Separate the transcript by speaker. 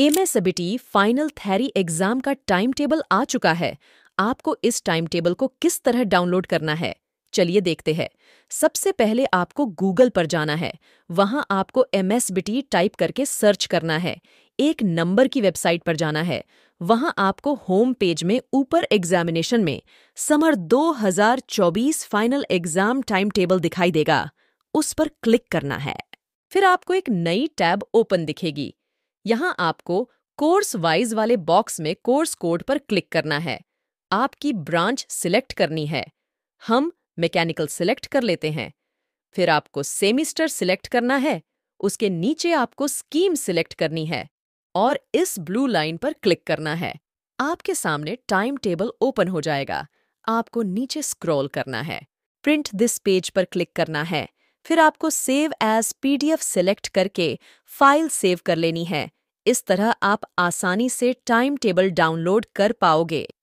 Speaker 1: MSBT final theory exam का time table आ चुका है आपको इस टाइम टेबल को किस तरह डाउनलोड करना है चलिए देखते हैं सबसे पहले आपको गूगल पर जाना है वहां आपको एमएसबीटी टाइप करके सर्च करना है एक नंबर की वेबसाइट पर जाना है वहां आपको होम पेज में ऊपर एग्जामिनेशन में summer 2024 final exam time table दिखाई देगा उस पर क्लिक करना है फिर आपको एक नई टैब ओपन दिखेगी यहाँ आपको कोर्स वाइज वाले बॉक्स में कोर्स कोड पर क्लिक करना है आपकी ब्रांच सिलेक्ट करनी है हम मैकेनिकल सिलेक्ट कर लेते हैं फिर आपको सेमिस्टर सिलेक्ट करना है उसके नीचे आपको स्कीम सिलेक्ट करनी है और इस ब्लू लाइन पर क्लिक करना है आपके सामने टाइम टेबल ओपन हो जाएगा आपको नीचे स्क्रॉल करना है प्रिंट दिस पेज पर क्लिक करना है फिर आपको सेव एज पीडीएफ सिलेक्ट करके फाइल सेव कर लेनी है इस तरह आप आसानी से टाइम टेबल डाउनलोड कर पाओगे